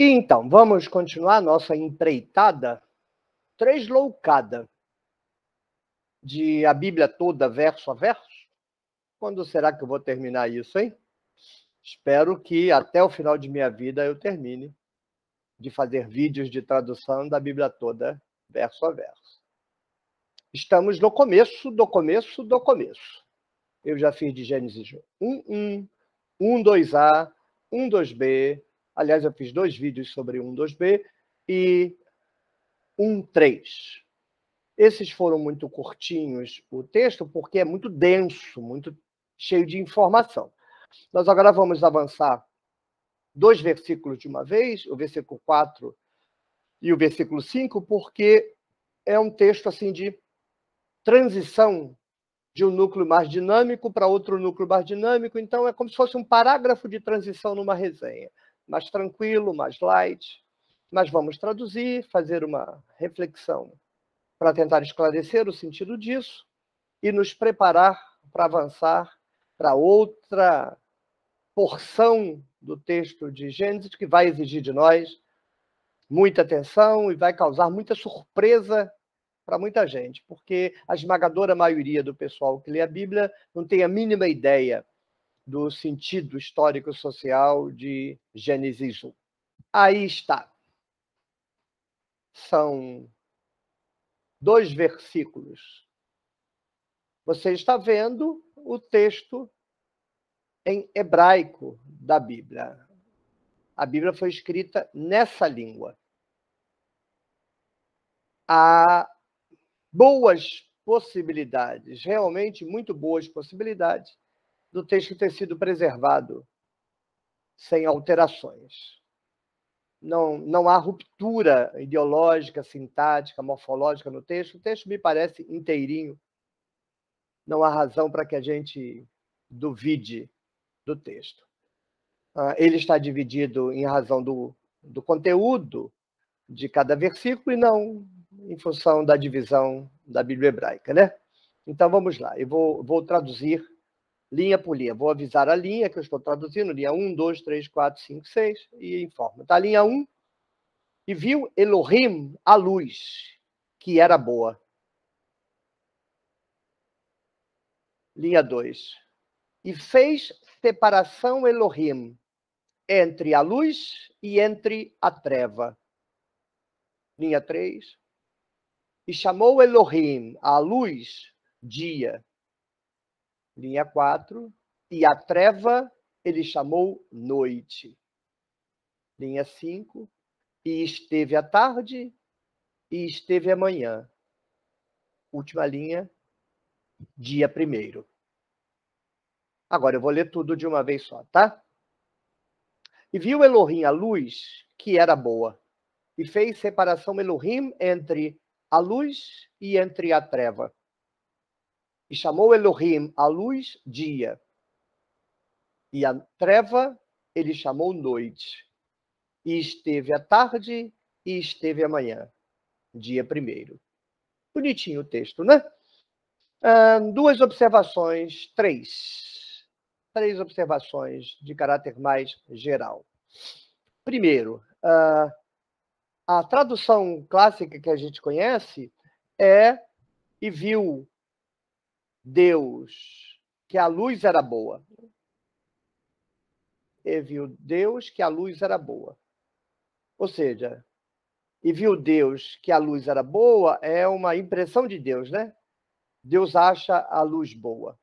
E então, vamos continuar nossa empreitada três de a Bíblia toda, verso a verso. Quando será que eu vou terminar isso, hein? Espero que até o final de minha vida eu termine de fazer vídeos de tradução da Bíblia toda, verso a verso. Estamos no começo, do começo, do começo. Eu já fiz de Gênesis 1, 1, 1, 2A, 1, 2B, Aliás, eu fiz dois vídeos sobre 1.2b e 1.3. Esses foram muito curtinhos o texto, porque é muito denso, muito cheio de informação. Nós agora vamos avançar dois versículos de uma vez, o versículo 4 e o versículo 5, porque é um texto assim de transição de um núcleo mais dinâmico para outro núcleo mais dinâmico, então é como se fosse um parágrafo de transição numa resenha mais tranquilo, mais light. Mas vamos traduzir, fazer uma reflexão para tentar esclarecer o sentido disso e nos preparar para avançar para outra porção do texto de Gênesis que vai exigir de nós muita atenção e vai causar muita surpresa para muita gente, porque a esmagadora maioria do pessoal que lê a Bíblia não tem a mínima ideia do sentido histórico-social de genesismo. Aí está. São dois versículos. Você está vendo o texto em hebraico da Bíblia. A Bíblia foi escrita nessa língua. Há boas possibilidades, realmente muito boas possibilidades, do texto ter sido preservado sem alterações. Não, não há ruptura ideológica, sintática, morfológica no texto. O texto me parece inteirinho. Não há razão para que a gente duvide do texto. Ah, ele está dividido em razão do, do conteúdo de cada versículo e não em função da divisão da Bíblia hebraica, né? Então vamos lá, eu vou, vou traduzir linha por linha. Vou avisar a linha que eu estou traduzindo, linha 1, 2, 3, 4, 5, 6, e informa. Tá, linha 1, e viu Elohim a luz, que era boa. Linha 2. E fez separação Elohim entre a luz e entre a treva. Linha 3. E chamou Elohim a luz dia Linha 4. E a treva ele chamou noite. Linha 5. E esteve a tarde e esteve a manhã. Última linha, dia primeiro. Agora eu vou ler tudo de uma vez só, tá? E viu Elohim a luz que era boa, e fez separação Elohim entre a luz e entre a treva. E chamou Elohim a luz dia, e a treva ele chamou noite. E esteve a tarde e esteve a manhã, dia primeiro. Bonitinho o texto, né? Ah, duas observações, três. Três observações de caráter mais geral. Primeiro, ah, a tradução clássica que a gente conhece é e viu Deus que a luz era boa. E viu Deus que a luz era boa. Ou seja, e viu Deus que a luz era boa é uma impressão de Deus, né? Deus acha a luz boa.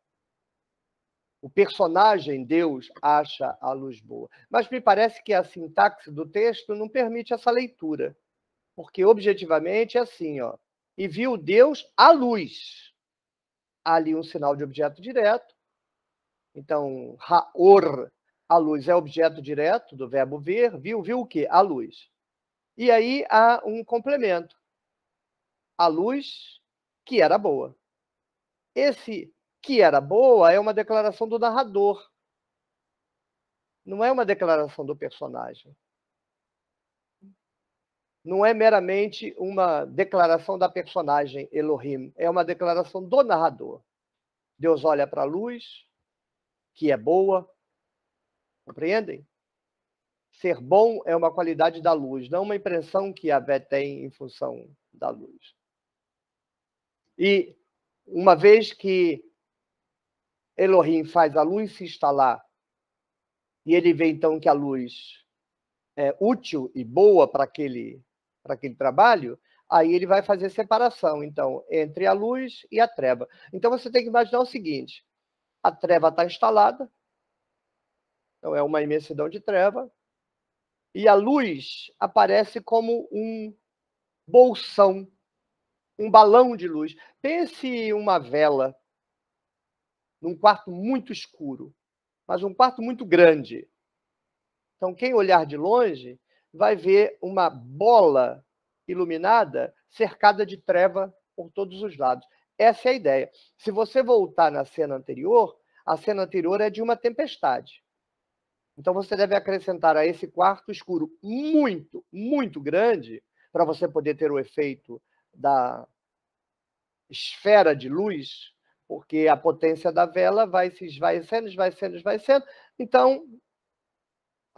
O personagem Deus acha a luz boa. Mas me parece que a sintaxe do texto não permite essa leitura. Porque objetivamente é assim, ó. E viu Deus a luz ali um sinal de objeto direto. Então, raor, a luz é objeto direto do verbo ver, viu, viu o quê? A luz. E aí há um complemento. A luz que era boa. Esse que era boa é uma declaração do narrador. Não é uma declaração do personagem não é meramente uma declaração da personagem Elohim, é uma declaração do narrador. Deus olha para a luz, que é boa. Compreendem? Ser bom é uma qualidade da luz, não uma impressão que a Vé tem em função da luz. E uma vez que Elohim faz a luz se instalar, e ele vê então que a luz é útil e boa para aquele para aquele trabalho, aí ele vai fazer separação, então, entre a luz e a treva. Então você tem que imaginar o seguinte: a treva está instalada, então é uma imensidão de treva, e a luz aparece como um bolsão, um balão de luz. Pense uma vela num quarto muito escuro, mas um quarto muito grande. Então, quem olhar de longe vai ver uma bola iluminada cercada de treva por todos os lados. Essa é a ideia. Se você voltar na cena anterior, a cena anterior é de uma tempestade. Então você deve acrescentar a esse quarto escuro muito, muito grande para você poder ter o efeito da esfera de luz, porque a potência da vela vai se esvaecendo, esvaecendo, esvaecendo. Então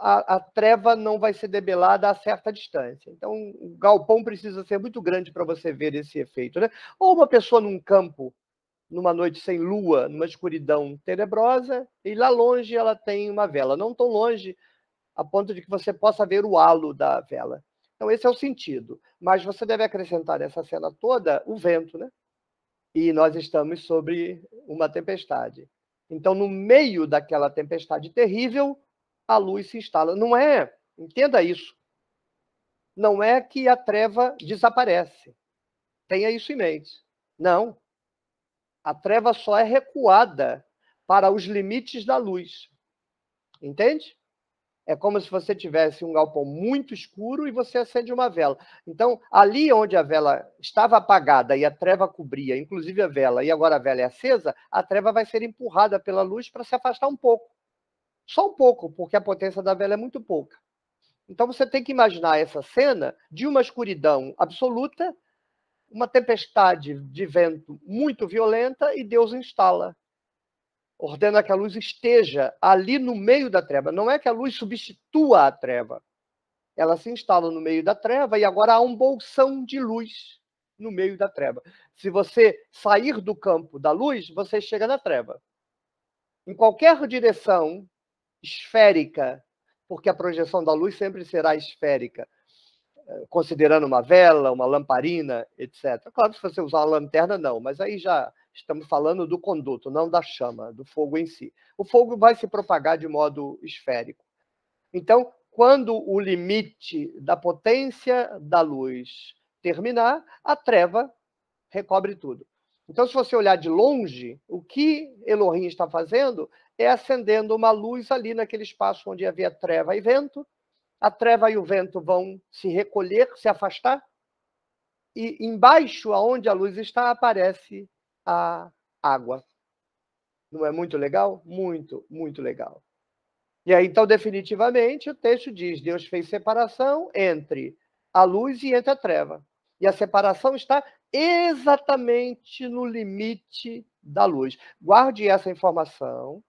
a, a, treva não vai ser debelada a certa distância. Então, o galpão precisa ser muito grande para você ver esse efeito. Né? Ou uma pessoa num campo, numa noite sem lua, numa escuridão tenebrosa, e lá longe ela tem uma vela. Não tão longe a ponto de que você possa ver o halo da vela. Então, esse é o sentido. Mas você deve acrescentar nessa cena toda o vento, né? E nós estamos sobre uma tempestade. Então, no meio daquela tempestade terrível, a luz se instala. Não é, entenda isso. Não é que a treva desaparece. Tenha isso em mente. Não. A treva só é recuada para os limites da luz. Entende? É como se você tivesse um galpão muito escuro e você acende uma vela. Então, ali onde a vela estava apagada e a treva cobria, inclusive a vela, e agora a vela é acesa, a treva vai ser empurrada pela luz para se afastar um pouco. Só um pouco, porque a potência da vela é muito pouca. Então você tem que imaginar essa cena de uma escuridão absoluta, uma tempestade de vento muito violenta e Deus instala. Ordena que a luz esteja ali no meio da treva. Não é que a luz substitua a treva. Ela se instala no meio da treva e agora há um bolsão de luz no meio da treva. Se você sair do campo da luz, você chega na treva. Em qualquer direção esférica, porque a projeção da luz sempre será esférica, eh, considerando uma vela, uma lamparina, etc. Claro, se você usar uma lanterna, não, mas aí já estamos falando do conduto, não da chama, do fogo em si. O fogo vai se propagar de modo esférico. Então, quando o limite da potência da luz terminar, a treva recobre tudo. Então, se você olhar de longe, o que Elohim está fazendo é acendendo uma luz ali naquele espaço onde havia treva e vento. A treva e o vento vão se recolher, se afastar, e embaixo, aonde a luz está, aparece a água. Não é muito legal? Muito, muito legal. E aí, então, definitivamente, o texto diz: Deus fez separação entre a luz e entre a treva. E a separação está exatamente no limite da luz. Guarde essa informação,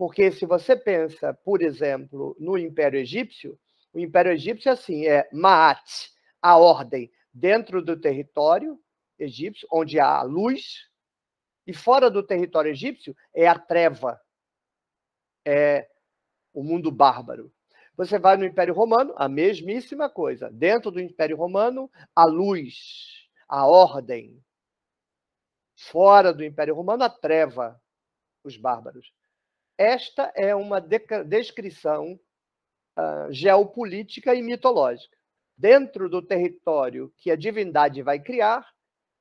porque se você pensa, por exemplo, no Império Egípcio, o Império Egípcio é assim, é Maat, a ordem dentro do território egípcio, onde há a luz, e fora do território egípcio é a treva, é o mundo bárbaro. Você vai no Império Romano, a mesmíssima coisa. Dentro do Império Romano, a luz, a ordem. Fora do Império Romano, a treva, os bárbaros. Esta é uma descrição uh, geopolítica e mitológica. Dentro do território que a divindade vai criar,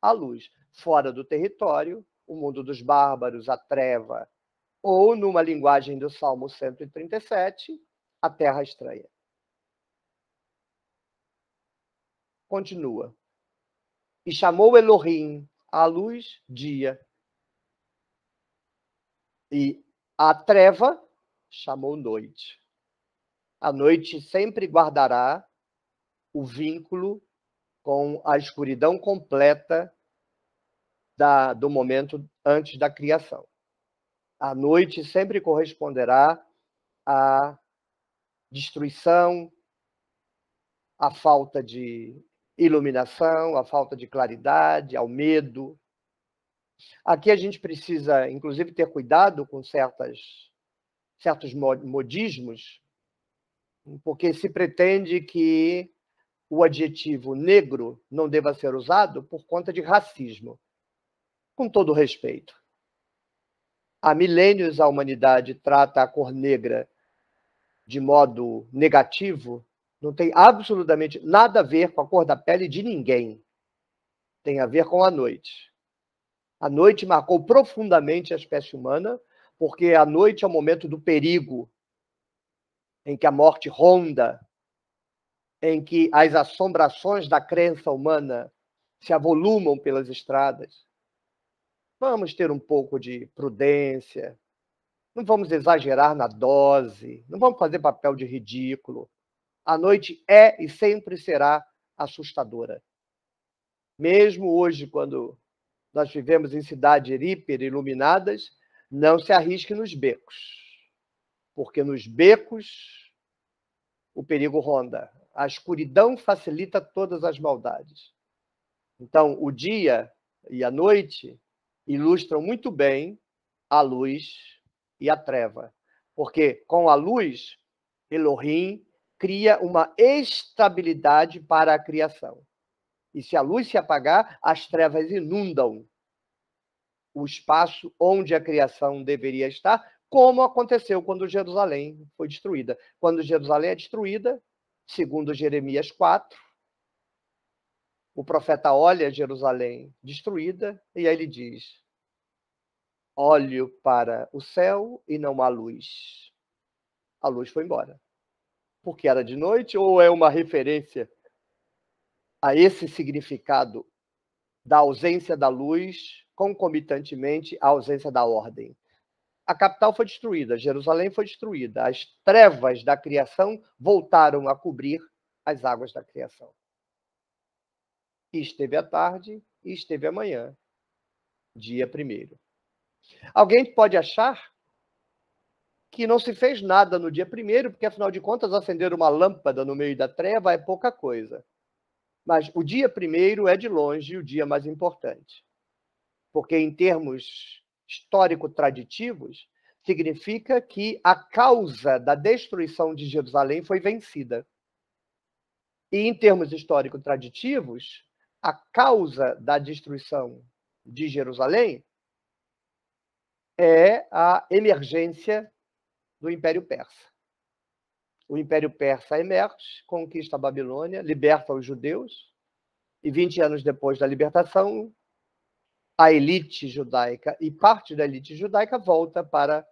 a luz. Fora do território, o mundo dos bárbaros, a treva. Ou, numa linguagem do Salmo 137, a terra estranha. Continua. E chamou Elohim à luz dia, e a treva chamou noite. A noite sempre guardará o vínculo com a escuridão completa da, do momento antes da criação. A noite sempre corresponderá à destruição, à falta de iluminação, à falta de claridade, ao medo, Aqui a gente precisa, inclusive, ter cuidado com certas, certos modismos, porque se pretende que o adjetivo negro não deva ser usado por conta de racismo. Com todo respeito. Há milênios a humanidade trata a cor negra de modo negativo, não tem absolutamente nada a ver com a cor da pele de ninguém. Tem a ver com a noite. A noite marcou profundamente a espécie humana, porque a noite é o momento do perigo, em que a morte ronda, em que as assombrações da crença humana se avolumam pelas estradas. Vamos ter um pouco de prudência, não vamos exagerar na dose, não vamos fazer papel de ridículo. A noite é e sempre será assustadora. Mesmo hoje, quando nós vivemos em cidades hiperiluminadas, não se arrisque nos becos, porque nos becos o perigo ronda. A escuridão facilita todas as maldades. Então, o dia e a noite ilustram muito bem a luz e a treva, porque com a luz, Elohim cria uma estabilidade para a criação. E se a luz se apagar, as trevas inundam o espaço onde a criação deveria estar, como aconteceu quando Jerusalém foi destruída. Quando Jerusalém é destruída, segundo Jeremias 4, o profeta olha Jerusalém destruída e aí ele diz: Olho para o céu e não há luz. A luz foi embora. Porque era de noite ou é uma referência a esse significado da ausência da luz, concomitantemente à ausência da ordem. A capital foi destruída, Jerusalém foi destruída, as trevas da criação voltaram a cobrir as águas da criação. E esteve a tarde e esteve a manhã, dia primeiro. Alguém pode achar que não se fez nada no dia primeiro, porque afinal de contas acender uma lâmpada no meio da treva é pouca coisa. Mas o dia primeiro é de longe o dia mais importante, porque em termos histórico-traditivos, significa que a causa da destruição de Jerusalém foi vencida. E em termos histórico-traditivos, a causa da destruição de Jerusalém é a emergência do Império Persa o Império Persa emerge, conquista a Babilônia, liberta os judeus, e 20 anos depois da libertação, a elite judaica e parte da elite judaica volta para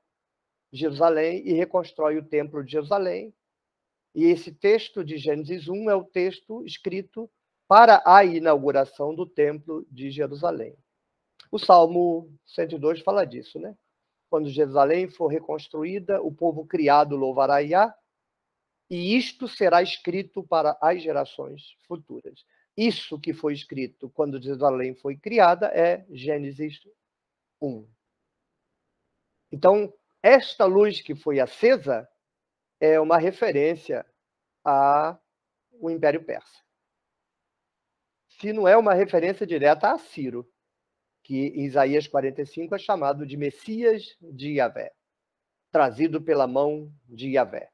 Jerusalém e reconstrói o Templo de Jerusalém. E esse texto de Gênesis 1 é o texto escrito para a inauguração do Templo de Jerusalém. O Salmo 102 fala disso, né? Quando Jerusalém for reconstruída, o povo criado louvará Yah, e isto será escrito para as gerações futuras. Isso que foi escrito quando Jerusalém foi criada é Gênesis 1. Então, esta luz que foi acesa é uma referência ao Império Persa. Se não é uma referência direta a Ciro, que em Isaías 45 é chamado de Messias de Yahvé, trazido pela mão de Yahvé.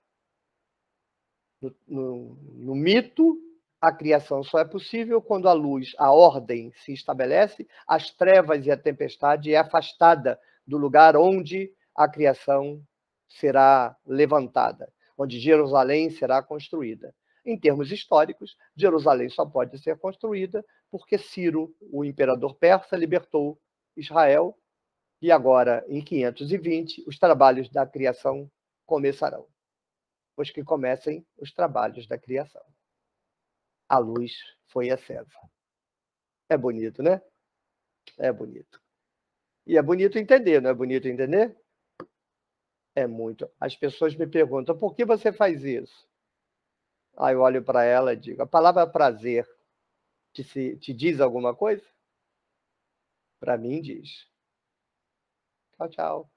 No, no, mito, a criação só é possível quando a luz, a ordem se estabelece, as trevas e a tempestade é afastada do lugar onde a criação será levantada, onde Jerusalém será construída. Em termos históricos, Jerusalém só pode ser construída porque Ciro, o imperador persa, libertou Israel e agora, em 520, os trabalhos da criação começarão pois que comecem os trabalhos da criação. A luz foi acesa. É bonito, né? É bonito. E é bonito entender, não é bonito entender? É muito. As pessoas me perguntam, por que você faz isso? Aí eu olho para ela e digo, a palavra prazer te, se, te diz alguma coisa? Para mim diz. Tchau, tchau.